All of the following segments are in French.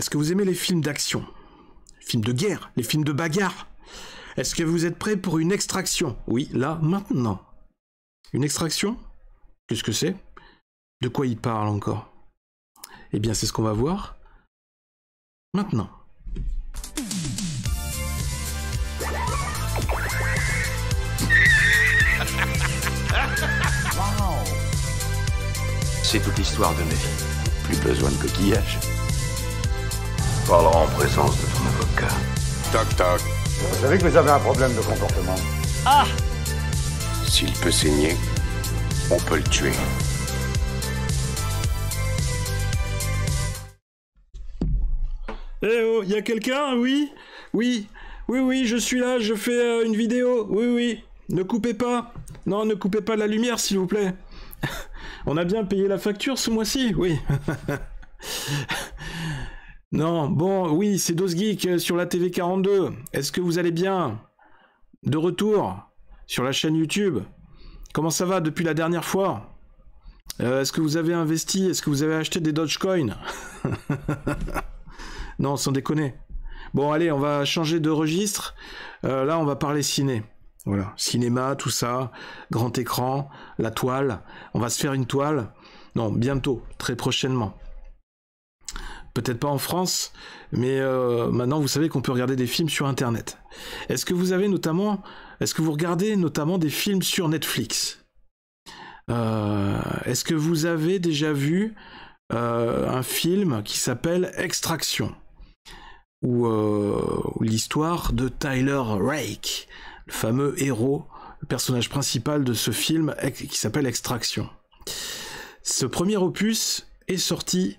Est-ce que vous aimez les films d'action Les films de guerre Les films de bagarre Est-ce que vous êtes prêt pour une extraction Oui, là, maintenant. Une extraction Qu'est-ce que c'est De quoi il parle encore Eh bien, c'est ce qu'on va voir maintenant. C'est toute l'histoire de mes Plus besoin de coquillages parlera en présence de ton avocat. Toc toc. Vous savez que vous avez un problème de comportement. Ah S'il peut saigner, on peut le tuer. Eh oh, y a quelqu'un Oui Oui Oui, oui, je suis là, je fais euh, une vidéo. Oui, oui. Ne coupez pas. Non, ne coupez pas la lumière, s'il vous plaît. on a bien payé la facture ce mois-ci, oui. Non, bon, oui, c'est Dose Geek euh, sur la TV 42. Est-ce que vous allez bien De retour sur la chaîne YouTube. Comment ça va depuis la dernière fois euh, Est-ce que vous avez investi Est-ce que vous avez acheté des Dogecoin Non, sans déconner. Bon, allez, on va changer de registre. Euh, là, on va parler ciné. Voilà, cinéma, tout ça, grand écran, la toile. On va se faire une toile. Non, bientôt, très prochainement peut-être pas en France, mais euh, maintenant vous savez qu'on peut regarder des films sur Internet. Est-ce que vous avez notamment, est-ce que vous regardez notamment des films sur Netflix euh, Est-ce que vous avez déjà vu euh, un film qui s'appelle Extraction ou l'histoire de Tyler Rake, le fameux héros, le personnage principal de ce film qui s'appelle Extraction. Ce premier opus est sorti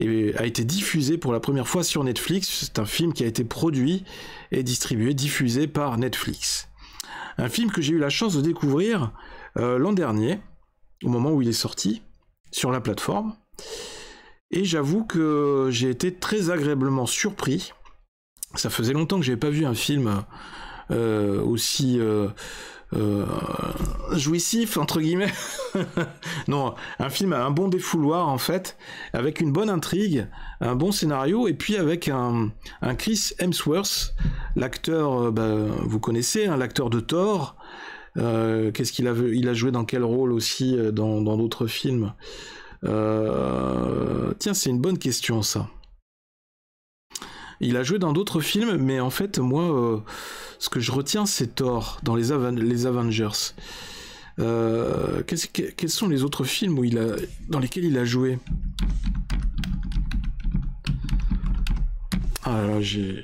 a été diffusé pour la première fois sur Netflix. C'est un film qui a été produit et distribué, diffusé par Netflix. Un film que j'ai eu la chance de découvrir euh, l'an dernier, au moment où il est sorti, sur la plateforme. Et j'avoue que j'ai été très agréablement surpris. Ça faisait longtemps que je n'avais pas vu un film euh, aussi... Euh, euh, jouissif entre guillemets. non, un film à un bon défouloir en fait, avec une bonne intrigue, un bon scénario et puis avec un, Chris Hemsworth, l'acteur, euh, bah, vous connaissez, hein, l'acteur de Thor. Euh, qu'est-ce qu'il a, il a joué dans quel rôle aussi dans d'autres films Tiens, c'est une bonne question ça. Il a joué dans d'autres films, mais en fait, moi, euh, ce que je retiens, c'est Thor dans les, Avengers. Euh, quels sont les autres films où il a, dans lesquels il a joué Ah je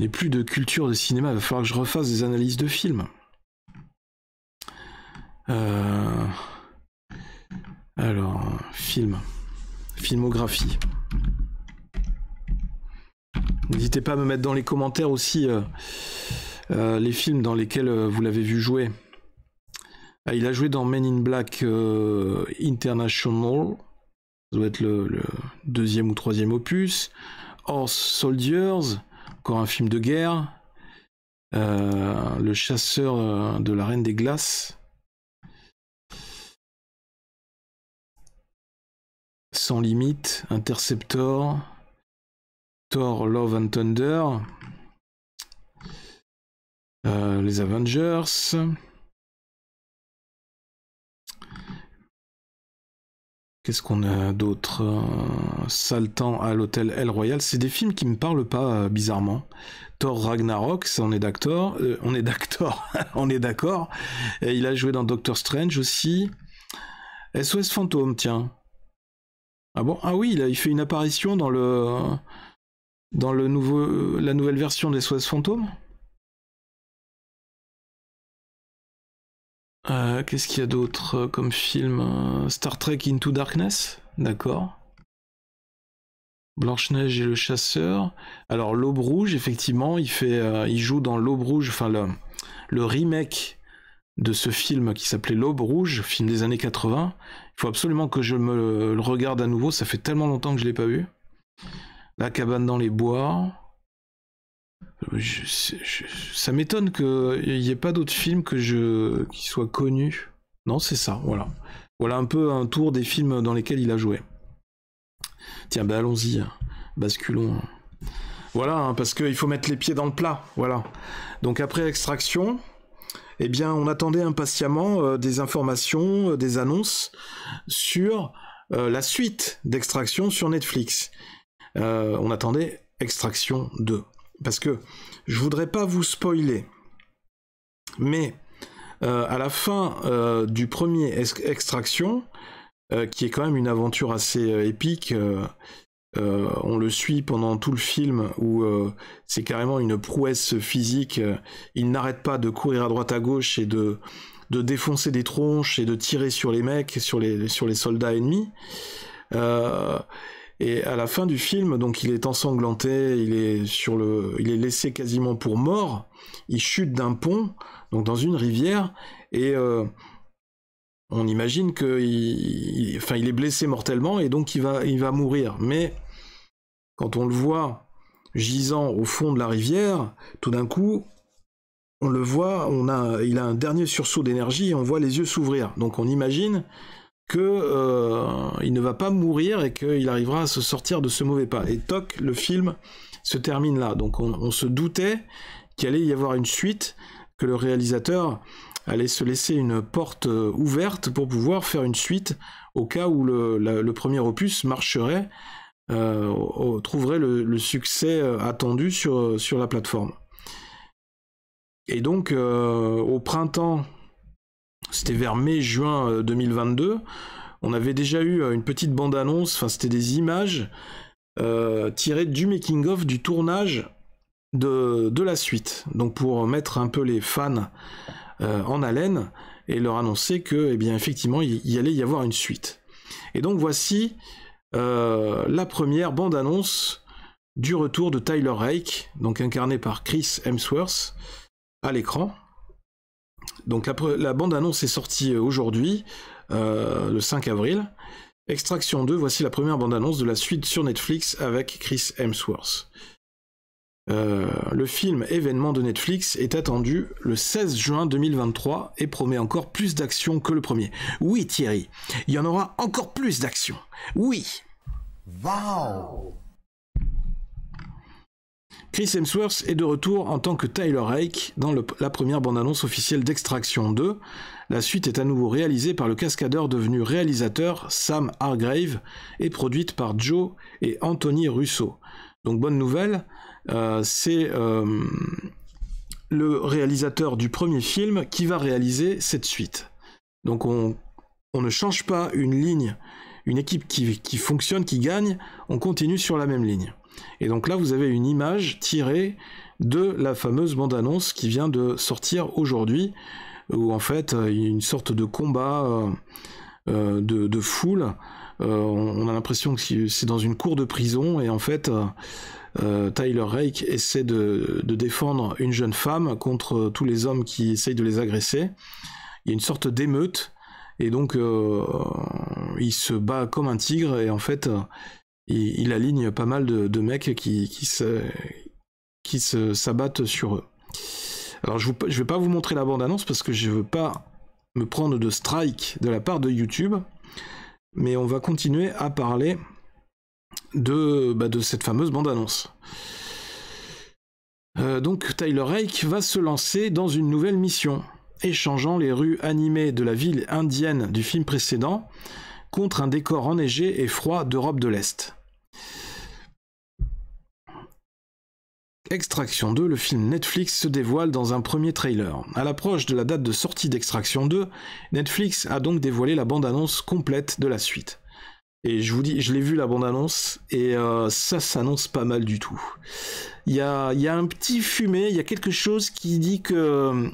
n'ai plus de culture de cinéma. Il va falloir que je refasse des analyses de films. Euh, alors, film. Filmographie. N'hésitez pas à me mettre dans les commentaires aussi euh, euh, les films dans lesquels euh, vous l'avez vu jouer. Ah, il a joué dans Men in Black International. Ça doit être le, deuxième ou troisième opus. Horse Soldiers, encore un film de guerre. le chasseur de la Reine des Glaces. Sans limite, Interceptor. Thor Love and Thunder, euh, les Avengers. Qu'est-ce qu'on a d'autre Saltan à l'hôtel El Royal. C'est des films qui me parlent pas euh, bizarrement. Thor Ragnarok, on est d'acteur. on est d'accord. on est d'accord. Il a joué dans Doctor Strange aussi. SOS Fantôme, tiens. Ah bon Ah oui, il, a, il fait une apparition dans le dans le nouveau, euh, la nouvelle version des SOS fantômes. Euh, qu'est-ce qu'il y a d'autre comme film euh, Star Trek Into Darkness D'accord. Blanche-Neige et le chasseur. Alors, L'Aube Rouge, effectivement, il, fait, il joue dans L'Aube Rouge, enfin, le, le remake de ce film qui s'appelait L'Aube Rouge, film des années 80. Il faut absolument que je me le regarde à nouveau, ça fait tellement longtemps que je ne l'ai pas vu. La cabane dans les bois. ça m'étonne qu'il n'y ait pas d'autres films que je, qui soient connus. Non, c'est ça, voilà. Voilà un peu un tour des films dans lesquels il a joué. Tiens, ben allons-y, basculons. Voilà, hein, parce qu'il faut mettre les pieds dans le plat, voilà. Donc après extraction, eh bien, on attendait impatiemment euh, des informations, euh, des annonces sur euh, la suite d'extraction sur Netflix. Euh, on attendait Extraction 2. Parce que je voudrais pas vous spoiler, mais euh, à la fin euh, du premier Extraction, qui est quand même une aventure assez épique, on le suit pendant tout le film où c'est carrément une prouesse physique. il n'arrête pas de courir à droite à gauche et de, de défoncer des tronches et de tirer sur les mecs, sur les, sur les soldats ennemis. Et à la fin du film, donc il est ensanglanté, il est sur le, il est laissé quasiment pour mort. Il chute d'un pont, donc dans une rivière, et euh, on imagine que, enfin, il est blessé mortellement et donc il va, il va mourir. Mais quand on le voit gisant au fond de la rivière, tout d'un coup, on le voit, on a, il a un dernier sursaut d'énergie on voit les yeux s'ouvrir. Donc on imagine que euh, il ne va pas mourir et qu'il arrivera à se sortir de ce mauvais pas. Et toc, le film se termine là. Donc on, se doutait qu'il allait y avoir une suite, que le réalisateur allait se laisser une porte euh, ouverte pour pouvoir faire une suite au cas où le, premier opus marcherait, euh, trouverait le, succès attendu sur, sur la plateforme. Et donc au printemps c'était vers mai-juin 2022. Euh, On avait déjà eu euh, une petite bande-annonce, enfin c'était des images euh, tirées du making-of du tournage de, la suite. Donc pour mettre un peu les fans en haleine et leur annoncer que, eh bien effectivement, il y, allait y avoir une suite. Et donc voici la première bande-annonce du retour de Tyler Rake, donc incarné par Chris Hemsworth, à l'écran. Donc la, bande-annonce est sortie euh, aujourd'hui, euh, le 5 avril. Extraction 2, voici la première bande-annonce de la suite sur Netflix avec Chris Hemsworth. Euh, le film événement de Netflix est attendu le 16 juin 2023 et promet encore plus d'action que le premier. Oui Thierry, il y en aura encore plus d'action. Oui. Wow Chris Hemsworth est de retour en tant que Tyler Hake dans la première bande-annonce officielle d'Extraction 2. La suite est à nouveau réalisée par le cascadeur devenu réalisateur Sam Hargrave et produite par Joe et Anthony Russo. Donc bonne nouvelle, euh, c'est euh, le réalisateur du premier film qui va réaliser cette suite. Donc on, ne change pas une ligne, une équipe qui fonctionne, qui gagne, on continue sur la même ligne. Et donc là, vous avez une image tirée de la fameuse bande-annonce qui vient de sortir aujourd'hui, où en fait, il y a une sorte de combat euh, euh, de, foule. Euh, on, a l'impression que c'est dans une cour de prison, et en fait, Tyler Rake essaie de, de, défendre une jeune femme contre tous les hommes qui essayent de les agresser. Il y a une sorte d'émeute, et donc il se bat comme un tigre, et en fait, il, aligne pas mal de, mecs qui, s'abattent sur eux. Alors je, vais pas vous montrer la bande-annonce parce que je veux pas me prendre de strike de la part de YouTube, mais on va continuer à parler de, bah, de cette fameuse bande-annonce. Euh, donc Tyler Rake va se lancer dans une nouvelle mission, échangeant les rues animées de la ville indienne du film précédent contre un décor enneigé et froid d'Europe de l'Est. Extraction 2, le film Netflix se dévoile dans un premier trailer. À l'approche de la date de sortie d'Extraction 2, Netflix a donc dévoilé la bande-annonce complète de la suite. Et je vous dis, je l'ai vu la bande-annonce, et euh, ça s'annonce pas mal du tout. Il y a, un petit fumet, il y a quelque chose qui dit que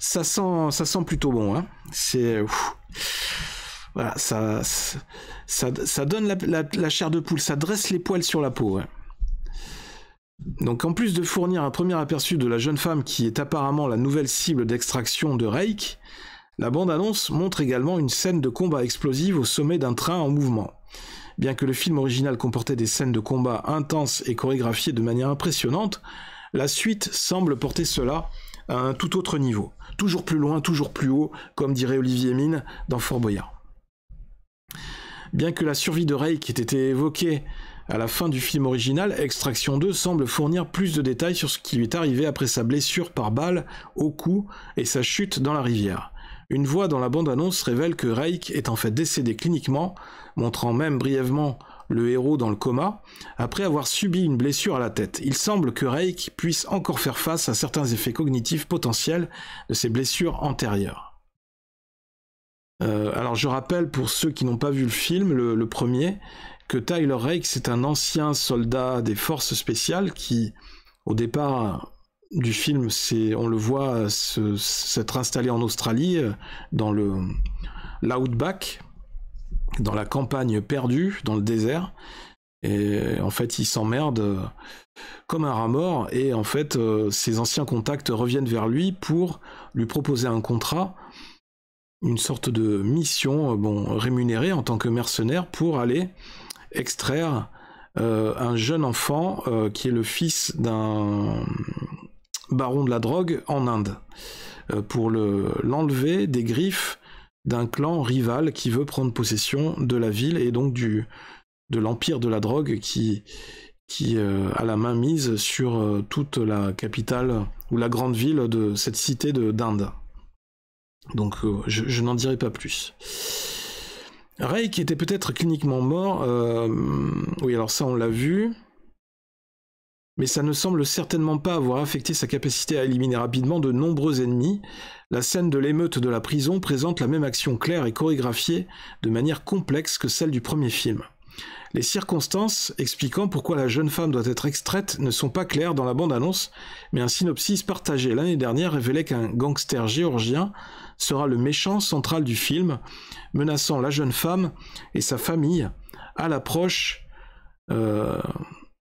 ça sent, ça sent plutôt bon. Hein. C'est voilà, ça, ça, ça donne la, chair de poule, ça dresse les poils sur la peau. Donc en plus de fournir un premier aperçu de la jeune femme qui est apparemment la nouvelle cible d'extraction de Rake, la bande-annonce montre également une scène de combat explosive au sommet d'un train en mouvement. Bien que le film original comportait des scènes de combat intenses et chorégraphiées de manière impressionnante, la suite semble porter cela à un tout autre niveau, toujours plus loin, toujours plus haut, comme dirait Olivier Mine dans Fort Boyard. Bien que la survie de Rake ait été évoquée à la fin du film original, Extraction 2 semble fournir plus de détails sur ce qui lui est arrivé après sa blessure par balle au cou et sa chute dans la rivière. Une voix dans la bande-annonce révèle que Reich est en fait décédé cliniquement, montrant même brièvement le héros dans le coma, après avoir subi une blessure à la tête. Il semble que Reich puisse encore faire face à certains effets cognitifs potentiels de ses blessures antérieures. Euh, alors je rappelle pour ceux qui n'ont pas vu le film, le premier, que Tyler Rake, c'est un ancien soldat des forces spéciales qui, au départ du film, c'est, on le voit s'être installé en Australie, euh, dans le l'outback, dans la campagne perdue, dans le désert. Et en fait, il s'emmerde euh, comme un rat mort. Et en fait, euh, ses anciens contacts reviennent vers lui pour lui proposer un contrat, une sorte de mission, bon, rémunérée en tant que mercenaire pour aller extraire euh, un jeune enfant euh, qui est le fils d'un baron de la drogue en Inde euh, pour l'enlever des griffes d'un clan rival qui veut prendre possession de la ville et donc du, de l'empire de la drogue qui, qui a la main mise sur toute la capitale ou la grande ville de cette cité d'Inde. Donc je n'en dirai pas plus. Ray qui était peut-être cliniquement mort, euh, oui alors ça on l'a vu, mais ça ne semble certainement pas avoir affecté sa capacité à éliminer rapidement de nombreux ennemis. La scène de l'émeute de la prison présente la même action claire et chorégraphiée de manière complexe que celle du premier film. Les circonstances expliquant pourquoi la jeune femme doit être extraite ne sont pas claires dans la bande-annonce, mais un synopsis partagé l'année dernière révélait qu'un gangster géorgien sera le méchant central du film, menaçant la jeune femme et sa famille à l'approche... Euh,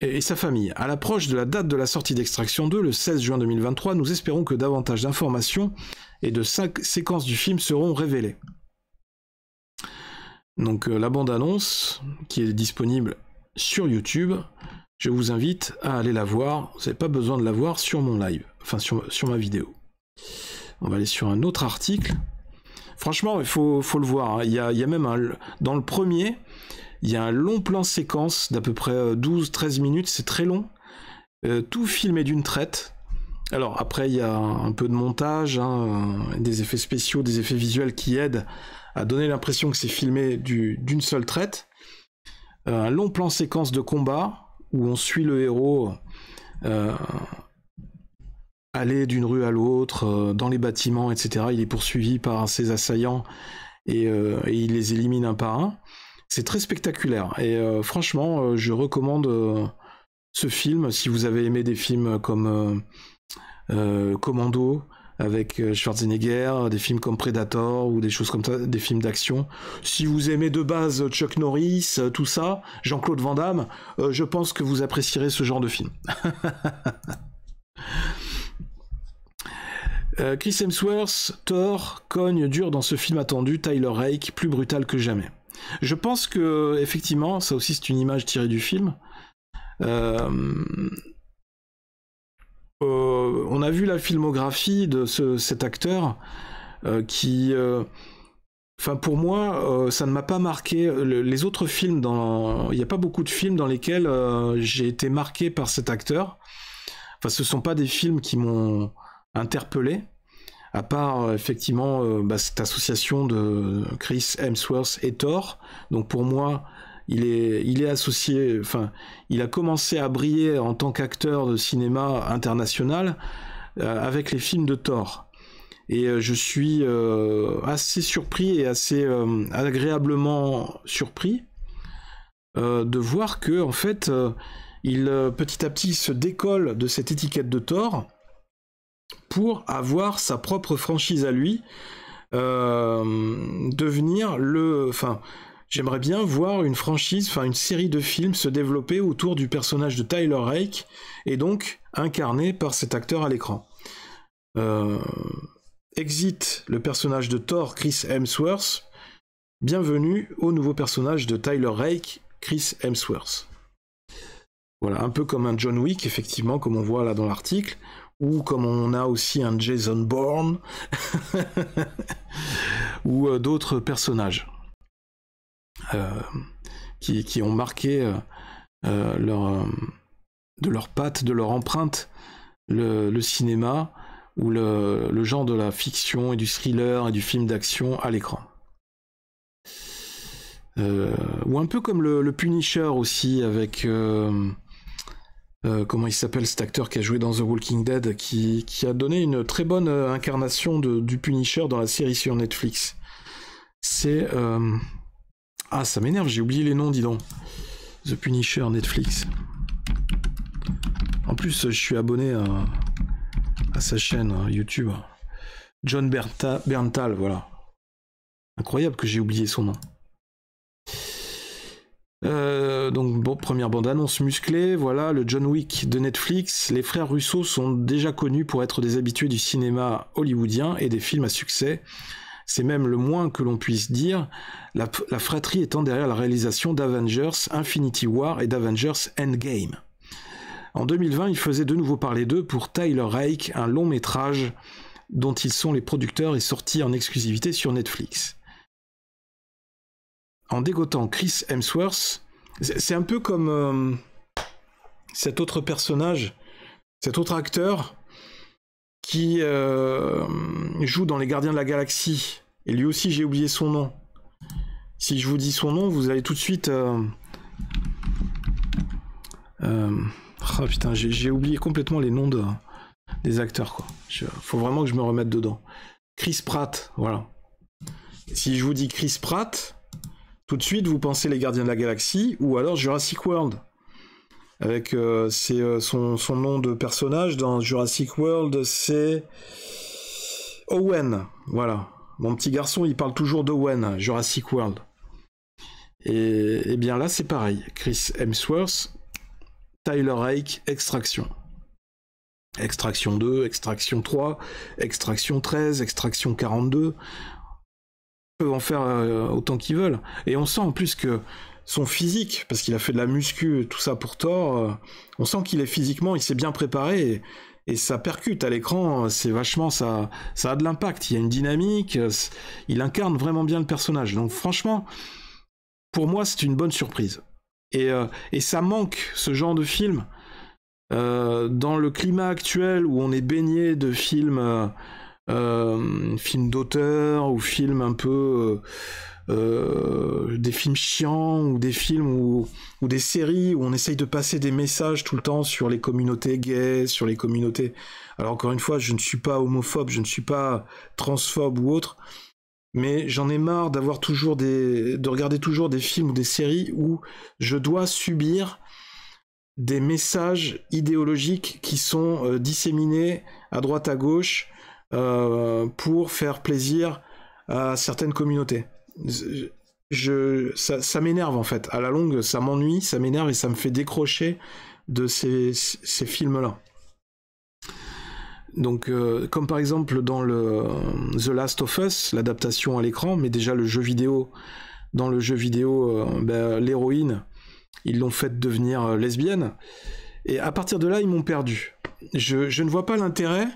et sa famille. À l'approche de la date de la sortie d'Extraction 2, le 16 juin 2023, nous espérons que davantage d'informations et de séquences du film seront révélées. Donc euh, la bande-annonce qui est disponible sur YouTube, je vous invite à aller la voir. Vous n'avez pas besoin de la voir sur mon live, enfin sur, ma vidéo. On va aller sur un autre article. Franchement, il faut, le voir. Hein. Il y, a, même dans le premier, il y a un long plan séquence d'à peu près 12-13 euh, minutes. C'est très long. Euh, tout filmé d'une traite. Alors après, il y a un peu de montage, hein, des effets spéciaux, des effets visuels qui aident a donner l'impression que c'est filmé d'une seule traite. Euh, un long plan séquence de combat où on suit le héros euh, aller d'une rue à l'autre, euh, dans les bâtiments, etc. Il est poursuivi par ses assaillants et il les élimine un par un. C'est très spectaculaire et franchement, je recommande ce film si vous avez aimé des films comme Commando, avec euh, Schwarzenegger, des films comme Predator ou des choses comme ça, des films d'action. Si vous aimez de base Chuck Norris, euh, tout ça, Jean-Claude Van Damme, euh, je pense que vous apprécierez ce genre de film. Chris Hemsworth, Thor, cogne dur dans ce film attendu, Tyler Rake, plus brutal que jamais. Je pense que, effectivement, ça aussi c'est une image tirée du film. Euh, euh, on a vu la filmographie de cet acteur euh, qui, euh, enfin pour moi, ça ne m'a pas marqué. les autres films, il n'y a pas beaucoup de films dans lesquels j'ai été marqué par cet acteur. Enfin, ce sont pas des films qui m'ont interpellé, à part effectivement bah, cette association de Chris Hemsworth et Thor. Donc pour moi, il est, il est associé, enfin, il a commencé à briller en tant qu'acteur de cinéma international euh, avec les films de Thor. Et euh, je suis euh, assez surpris et assez agréablement surpris de voir que, en fait, il petit à petit se décolle de cette étiquette de Thor pour avoir sa propre franchise à lui, devenir le, enfin J'aimerais bien voir une franchise, enfin une série de films se développer autour du personnage de Tyler Rake, et donc incarné par cet acteur à l'écran. Euh, exit le personnage de Thor, Chris Hemsworth. Bienvenue au nouveau personnage de Tyler Rake, Chris Hemsworth. Voilà, un peu comme un John Wick, effectivement, comme on voit là dans l'article, ou comme on a aussi un Jason Bourne, ou euh, d'autres personnages. Euh, qui, ont marqué euh, euh, leur, de leur patte, de leur empreinte, le, cinéma ou le, genre de la fiction et du thriller et du film d'action à l'écran. ou un peu comme le, Punisher aussi avec comment il s'appelle cet acteur qui a joué dans The Walking Dead qui, a donné une très bonne incarnation du Punisher dans la série sur Netflix. C'est ah, ça m'énerve, j'ai oublié les noms, dis donc. The Punisher Netflix. En plus, je suis abonné à, sa chaîne hein, YouTube. John Bertha Berntal, voilà. Incroyable que j'ai oublié son nom. Euh, donc bon, première bande-annonce musclée, voilà le John Wick de Netflix. Les frères Russo sont déjà connus pour être des habitués du cinéma hollywoodien et des films à succès. C'est même le moins que l'on puisse dire, la, fratrie étant derrière la réalisation d'Avengers Infinity War et d'Avengers Endgame. En 2020, il faisait de nouveau parler d'eux pour Tyler Rake, un long métrage dont ils sont les producteurs et sorti en exclusivité sur Netflix. En dégotant Chris Hemsworth, c'est un peu comme euh, cet autre personnage, cet autre acteur qui euh, joue dans Les Gardiens de la Galaxie, et lui aussi j'ai oublié son nom. Si je vous dis son nom, vous allez tout de suite... Ah putain, j'ai oublié complètement les noms des acteurs, quoi. faut vraiment que je me remette dedans. Chris Pratt, voilà. Si je vous dis Chris Pratt, tout de suite vous pensez Les Gardiens de la Galaxie, ou alors Jurassic World avec euh, euh, son, nom de personnage dans Jurassic World, c'est Owen. Voilà, mon petit garçon, il parle toujours d'Owen, Jurassic World. Et, eh bien là, c'est pareil. Chris Hemsworth, Tyler Rake, Extraction. Extraction 2, Extraction 3, Extraction 13, Extraction 42. Ils peuvent en faire euh, autant qu'ils veulent. Et on sent en plus que son physique, parce qu'il a fait de la muscu, tout ça pour tort. Euh, on sent qu'il est physiquement, il s'est bien préparé. Et, ça percute à l'écran, c'est vachement ça, ça a de l'impact, il y a une dynamique, euh, il incarne vraiment bien le personnage. Donc franchement, pour moi, c'est une bonne surprise. Et, euh, ça manque ce genre de film dans le climat actuel où on est baigné de films, films d'auteur ou films un peu euh, des films chiants ou des films ou, des séries où on essaye de passer des messages tout le temps sur les communautés gays, sur les communautés. Alors encore une fois, je ne suis pas homophobe, je ne suis pas transphobe ou autre, mais j'en ai marre d'avoir toujours des, de regarder toujours des films ou des séries où je dois subir des messages idéologiques qui sont euh, disséminés à droite à gauche euh, pour faire plaisir à certaines communautés je, ça, ça m'énerve en fait. À la longue, ça m'ennuie, ça m'énerve et ça me fait décrocher de ces, films-là. Donc, euh, comme par exemple dans le euh, The Last of Us, l'adaptation à l'écran, mais déjà le jeu vidéo, dans le jeu vidéo, euh, ben, l'héroïne, ils l'ont faite devenir lesbienne. Et à partir de là, ils m'ont perdu. je, ne vois pas l'intérêt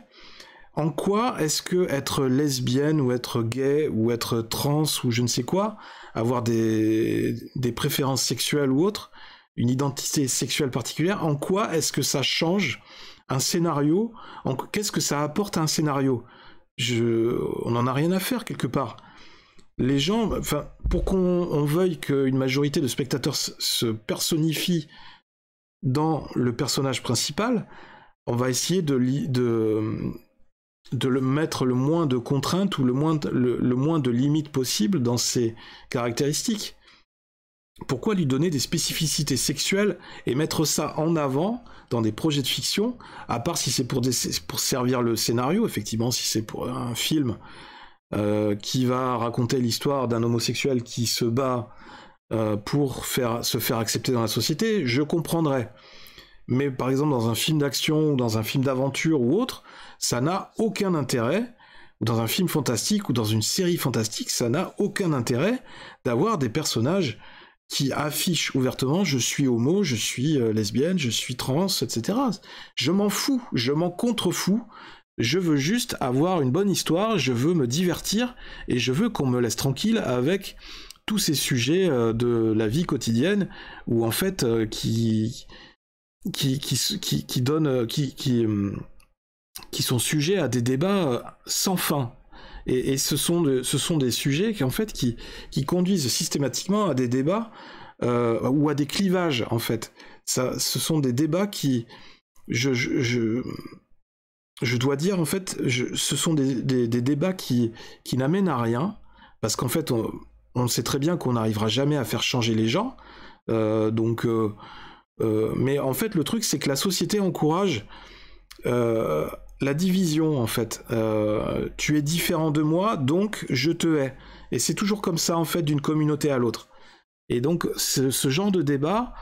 en quoi est-ce que être lesbienne ou être gay ou être trans ou je ne sais quoi, avoir des, préférences sexuelles ou autres, une identité sexuelle particulière, en quoi est-ce que ça change un scénario Qu'est-ce que ça apporte à un scénario je, On n'en a rien à faire quelque part. Les gens, pour qu'on veuille qu'une majorité de spectateurs se personnifie dans le personnage principal, on va essayer de, de de le mettre le moins de contraintes ou le moins de, limites possible dans ses caractéristiques. Pourquoi lui donner des spécificités sexuelles et mettre ça en avant dans des projets de fiction, à part si c'est pour, servir le scénario, effectivement, si c'est pour un film euh, qui va raconter l'histoire d'un homosexuel qui se bat euh, pour se faire accepter dans la société, je comprendrais mais par exemple dans un film d'action ou dans un film d'aventure ou autre, ça n'a aucun intérêt, ou dans un film fantastique ou dans une série fantastique, ça n'a aucun intérêt d'avoir des personnages qui affichent ouvertement je suis homo, je suis euh, lesbienne, je suis trans, etc. Je m'en fous, je m'en contrefous, je veux juste avoir une bonne histoire, je veux me divertir et je veux qu'on me laisse tranquille avec tous ces sujets euh, de la vie quotidienne ou en fait euh, qui qui, qui, qui, qui, euh, qui, euh, qui sont sujets à des débats euh, sans fin. Et, et ce, sont ce sont des sujets qui, en fait, qui, qui conduisent systématiquement à des débats ou à des clivages, en fait. Ça, ce sont des débats qui, je, je, je, dois dire, en fait, je, ce sont des, des, débats qui, qui n'amènent à rien, parce qu'en fait, on, on sait très bien qu'on n'arrivera jamais à faire changer les gens. donc, euh, mais en fait, le truc, c'est que la société encourage euh, la division, en fait. Euh, tu es différent de moi, donc je te hais. Et c'est toujours comme ça, en fait, d'une communauté à l'autre. Et donc, ce, genre de débat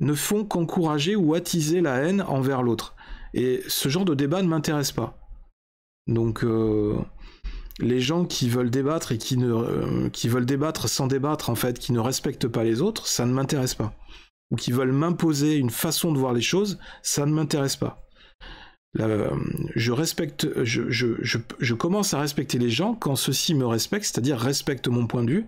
ne font qu'encourager ou attiser la haine envers l'autre. Et ce genre de débat ne m'intéresse pas. Donc, les gens qui veulent débattre et qui veulent débattre sans débattre, en fait, qui ne respectent pas les autres, ça ne m'intéresse pas ou qui veulent m'imposer une façon de voir les choses, ça ne m'intéresse pas. Euh, je respecte, je, commence à respecter les gens quand ceux-ci me respectent, c'est-à-dire respectent mon point de vue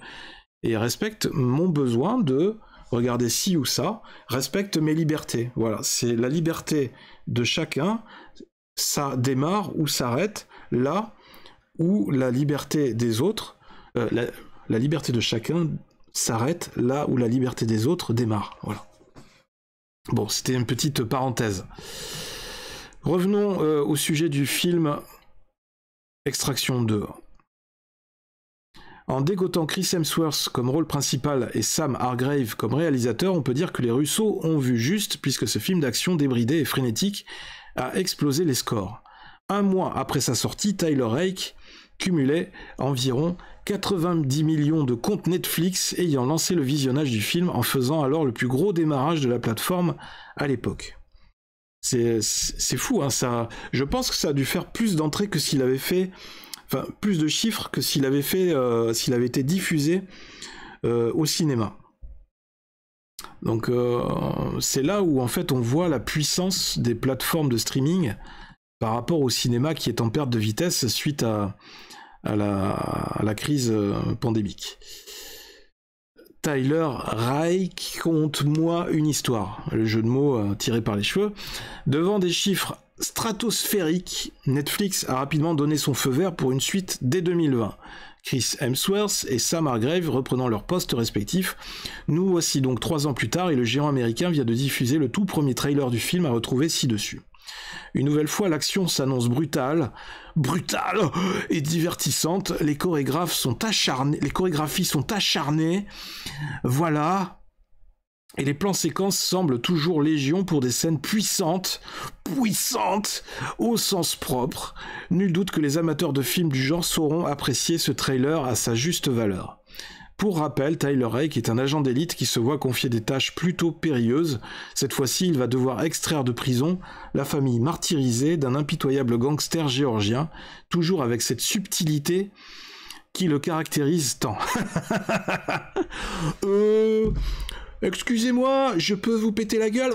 et respectent mon besoin de regarder ci ou ça, respectent mes libertés. Voilà, c'est la liberté de chacun, ça démarre ou s'arrête là où la liberté des autres, euh, la liberté de chacun s'arrête là où la liberté des autres démarre. Voilà. Bon, c'était une petite parenthèse. Revenons euh, au sujet du film Extraction 2. En dégotant Chris Hemsworth comme rôle principal et Sam Hargrave comme réalisateur, on peut dire que les Russos ont vu juste puisque ce film d'action débridé et frénétique a explosé les scores. Un mois après sa sortie, Tyler Rake cumulait environ 90 millions de comptes Netflix ayant lancé le visionnage du film en faisant alors le plus gros démarrage de la plateforme à l'époque. C'est fou, hein, ça. Je pense que ça a dû faire plus d'entrées que s'il avait fait, enfin plus de chiffres que s'il avait fait, euh, s'il avait été diffusé euh, au cinéma. Donc euh, c'est là où en fait on voit la puissance des plateformes de streaming par rapport au cinéma qui est en perte de vitesse suite à, à la, crise euh, pandémique. Tyler Reich Conte-moi une histoire, le jeu de mots euh, tiré par les cheveux. Devant des chiffres stratosphériques, Netflix a rapidement donné son feu vert pour une suite dès 2020. Chris Hemsworth et Sam Hargrave reprenant leurs postes respectifs. Nous voici donc trois ans plus tard et le géant américain vient de diffuser le tout premier trailer du film à retrouver ci-dessus. Une nouvelle fois, l'action s'annonce brutale, brutale et divertissante. Les chorégraphes sont acharnés, les chorégraphies sont acharnées. Voilà. Et les plans séquences semblent toujours légion pour des scènes puissantes, puissantes au sens propre. Nul doute que les amateurs de films du genre sauront apprécier ce trailer à sa juste valeur. Pour rappel, Tyler Rake est un agent d'élite qui se voit confier des tâches plutôt périlleuses. Cette fois-ci, il va devoir extraire de prison la famille martyrisée d'un impitoyable gangster géorgien, toujours avec cette subtilité qui le caractérise tant. Euh, excusez-moi, je peux vous péter la gueule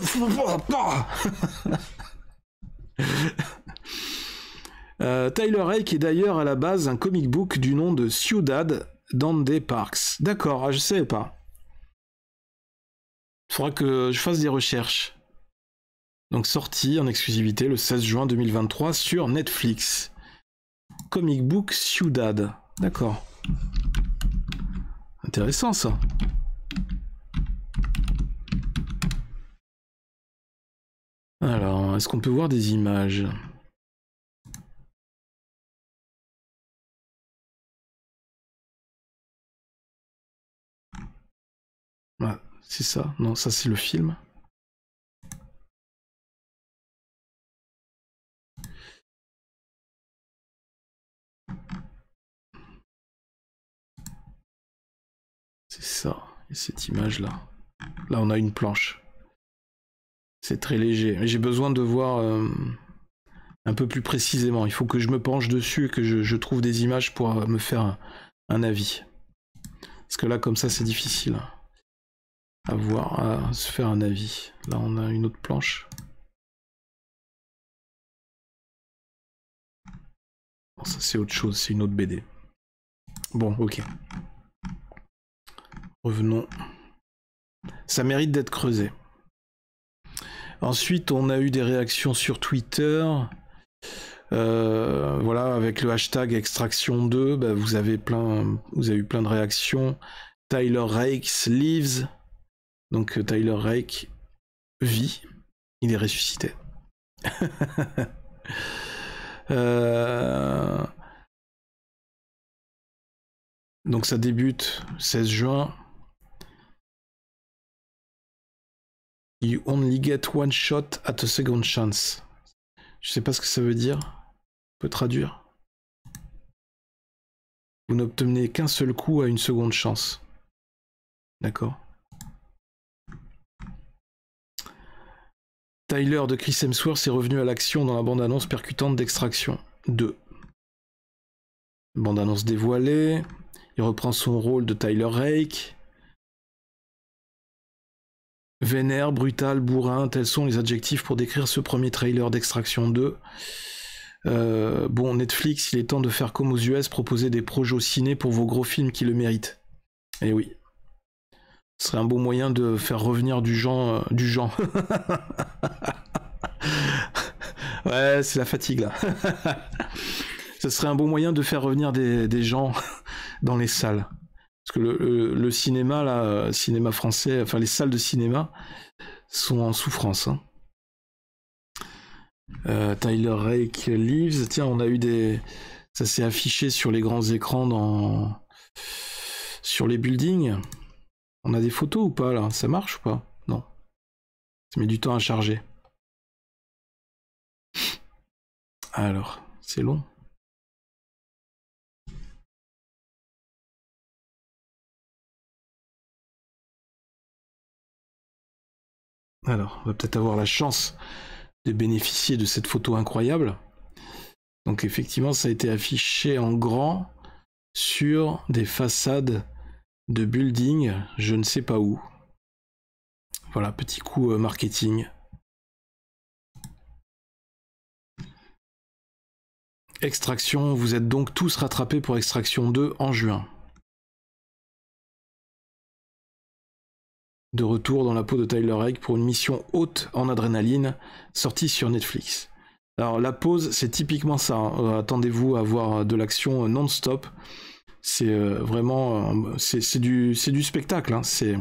euh, Tyler Rake est d'ailleurs à la base un comic book du nom de Ciudad, des Parks. D'accord, je ah, je sais pas. Il faudra que je fasse des recherches. Donc sorti en exclusivité le 16 juin 2023 sur Netflix. Comic Book Ciudad. D'accord. Intéressant ça. Alors, est-ce qu'on peut voir des images C'est ça Non, ça c'est le film. C'est ça. Et cette image-là. Là, on a une planche. C'est très léger. J'ai besoin de voir euh, un peu plus précisément. Il faut que je me penche dessus et que je, trouve des images pour euh, me faire un, un avis. Parce que là, comme ça, c'est difficile avoir à se faire un avis. Là, on a une autre planche. ça, c'est autre chose, c'est une autre BD. Bon, ok. Revenons. Ça mérite d'être creusé. Ensuite, on a eu des réactions sur Twitter. Euh, voilà, avec le hashtag extraction 2, bah, vous avez plein, vous avez eu plein de réactions. Tyler Rakes leaves. Donc euh, Tyler Reich vit, il est ressuscité. Euh, donc ça débute 16 juin. You only get one shot at a second chance. Je sais pas ce que ça veut dire. On peut traduire. Vous n'obtenez qu'un seul coup à une seconde chance. D'accord. Tyler de Chris Hemsworth est revenu à l'action dans la bande-annonce percutante d'Extraction 2. Bande-annonce dévoilée, il reprend son rôle de Tyler Rake. Vénère, brutal, bourrin, tels sont les adjectifs pour décrire ce premier trailer d'Extraction 2. Euh, bon, Netflix, il est temps de faire comme aux US, proposer des projets au ciné pour vos gros films qui le méritent. Eh oui. Ce serait un bon moyen de faire revenir du genre. Euh, du gens ouais, c'est la fatigue là. Ce serait un bon moyen de faire revenir des, gens dans les salles. Parce que le, cinéma, là, euh, cinéma français, enfin les salles de cinéma sont en souffrance. Hein. Euh, Tyler Rake lives... tiens, on a eu des. Ça s'est affiché sur les grands écrans dans. sur les buildings. On a des photos ou pas là Ça marche ou pas Non. Ça met du temps à charger. Alors, c'est long. Alors, on va peut-être avoir la chance de bénéficier de cette photo incroyable. Donc effectivement, ça a été affiché en grand sur des façades de building, je ne sais pas où. Voilà, petit coup euh, marketing. Extraction, vous êtes donc tous rattrapés pour extraction 2 en juin. De retour dans la peau de Tyler Egg pour une mission haute en adrénaline, sortie sur Netflix. Alors la pause, c'est typiquement ça. Hein. Euh, attendez-vous à voir de l'action euh, non-stop c'est euh, vraiment euh, c'est du c'est du spectacle. Hein. C'est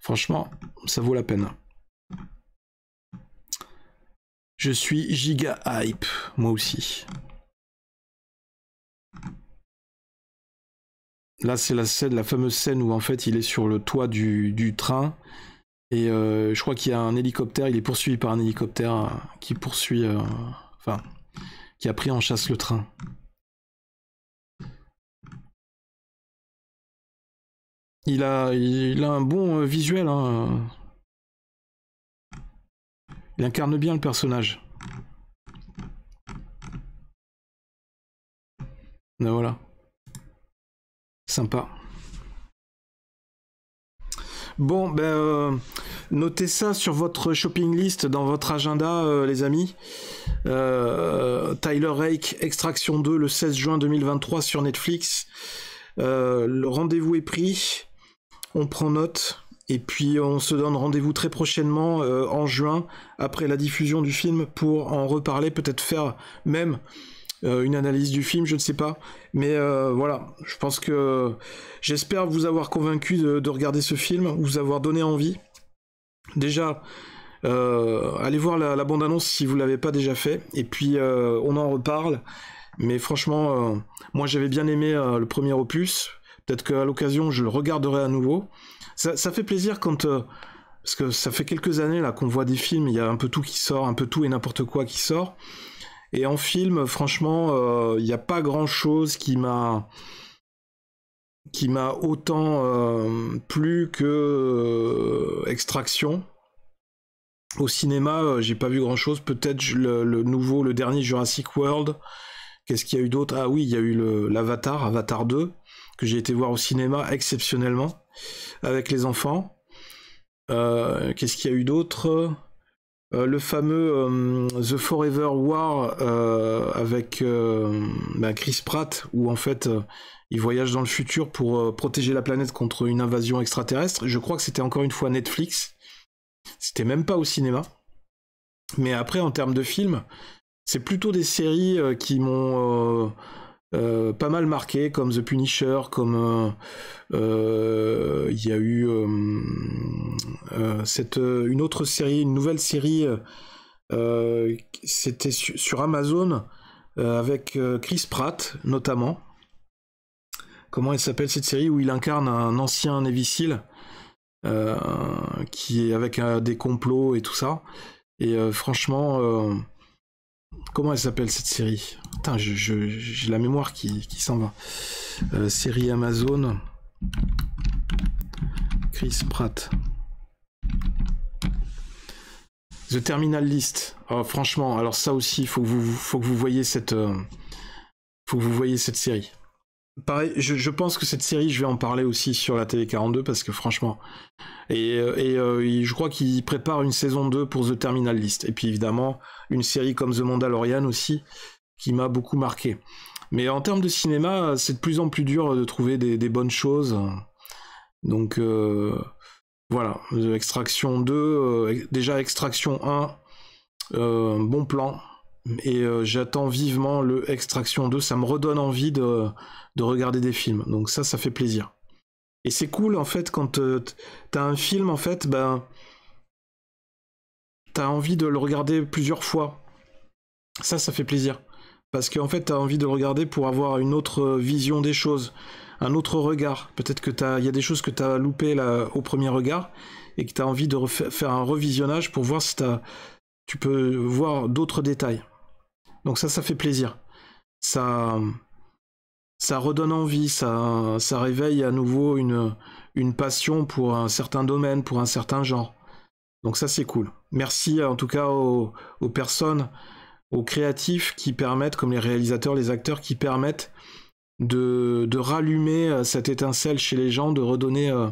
franchement, ça vaut la peine. Je suis giga hype, moi aussi. Là, c'est la scène, la fameuse scène où en fait il est sur le toit du, du train et euh, je crois qu'il y a un hélicoptère. Il est poursuivi par un hélicoptère qui poursuit, enfin, qui a pris en chasse le train. Il a, il a un bon euh, visuel. Hein. Il incarne bien le personnage. Ben voilà. Sympa. Bon, ben, euh, notez ça sur votre shopping list, dans votre agenda, euh, les amis. Tyler Rake, Extraction 2, le 16 juin 2023 sur Netflix. le rendez-vous est pris on prend note et puis on se donne rendez-vous très prochainement euh, en juin après la diffusion du film pour en reparler, peut-être faire même euh, une analyse du film, je ne sais pas. Mais euh, voilà, je pense que j'espère vous avoir convaincu de, regarder ce film, vous avoir donné envie. Déjà, allez voir la, la bande-annonce si vous ne l'avez pas déjà fait, et puis on en reparle. Mais franchement, moi j'avais bien aimé le premier opus, Peut-être qu'à l'occasion, je le regarderai à nouveau. Ça, fait plaisir quand... Euh, parce que ça fait quelques années là qu'on voit des films, il y a un peu tout qui sort, un peu tout et n'importe quoi qui sort. Et en film, franchement, euh, il n'y a pas grand-chose qui m'a qui m'a autant euh, plu que Extraction. Au cinéma, j'ai pas vu grand-chose. Peut-être le, nouveau, le dernier Jurassic World. Qu'est-ce qu'il y a eu d'autre Ah oui, il y a eu l'Avatar, Avatar 2 que j'ai été voir au cinéma exceptionnellement avec les enfants. Euh, qu'est-ce qu'il y a eu d'autre euh, Le fameux euh, The Forever War avec ben, Chris Pratt, où en fait il voyage dans le futur pour protéger la planète contre une invasion extraterrestre. Je crois que c'était encore une fois Netflix. C'était même pas au cinéma. Mais après, en termes de films, c'est plutôt des séries qui m'ont euh, pas mal marqué comme The Punisher, comme euh, euh, il y a eu cette, une autre série, une nouvelle série, c'était sur Amazon avec Chris Pratt notamment. Comment elle s'appelle cette série où il incarne un ancien Navy qui est avec des complots et tout ça. Et franchement Comment elle s'appelle cette série j'ai la mémoire qui, s'en va. Euh, série Amazon. Chris Pratt. The Terminal List. Oh, franchement, alors ça aussi, faut faut que vous cette, euh, faut que vous voyez cette série. Pareil, je, pense que cette série, je vais en parler aussi sur la télé 42 parce que franchement, et, euh, euh, je crois qu'il prépare une saison 2 pour The Terminal List. Et puis évidemment, une série comme The Mandalorian aussi, qui m'a beaucoup marqué. Mais en termes de cinéma, c'est de plus en plus dur de trouver des, bonnes choses. Donc euh, voilà, Extraction 2, déjà Extraction 1, bon plan. Et j'attends vivement le Extraction 2, ça me redonne envie de de regarder des films. Donc ça, ça fait plaisir. Et c'est cool en fait quand euh, t'as un film en fait, ben t'as envie de le regarder plusieurs fois. Ça, ça fait plaisir. Parce qu'en fait, t'as envie de le regarder pour avoir une autre euh, vision des choses, un autre regard. Peut-être que il y a des choses que t'as loupées là, au premier regard et que as envie de faire un revisionnage pour voir si tu peux voir d'autres détails. Donc ça, ça fait plaisir. Ça, ça redonne envie, ça, réveille à nouveau une, passion pour un certain domaine, pour un certain genre. Donc ça c'est cool. Merci en tout cas aux, personnes, aux créatifs qui permettent, comme les réalisateurs, les acteurs, qui permettent de, rallumer euh, cette étincelle chez les gens, de redonner euh,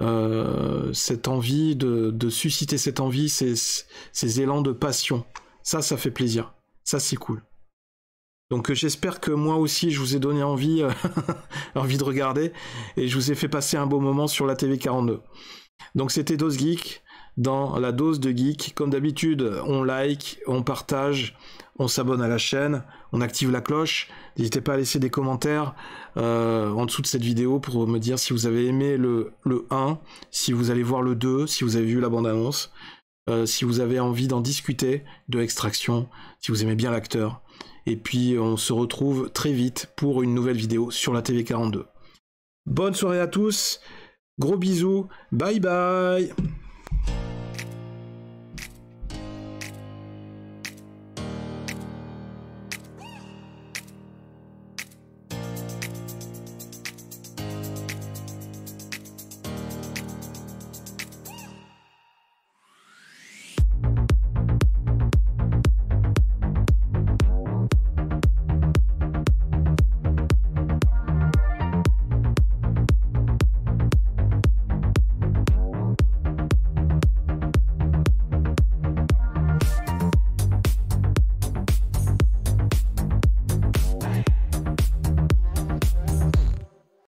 euh, cette envie, de, susciter cette envie, ces élans de passion. Ça, ça fait plaisir. Ça c'est cool. Donc euh, j'espère que moi aussi je vous ai donné envie, euh, envie de regarder et je vous ai fait passer un beau moment sur la TV 42. Donc c'était Dose Geek dans la dose de geek. Comme d'habitude, on like, on partage, on s'abonne à la chaîne, on active la cloche. N'hésitez pas à laisser des commentaires euh, en dessous de cette vidéo pour me dire si vous avez aimé le, le 1, si vous allez voir le 2, si vous avez vu la bande-annonce. si vous avez envie d'en discuter de Extraction, si vous aimez bien l'acteur. Et puis on se retrouve très vite pour une nouvelle vidéo sur la TV42. Bonne soirée à tous, gros bisous, bye bye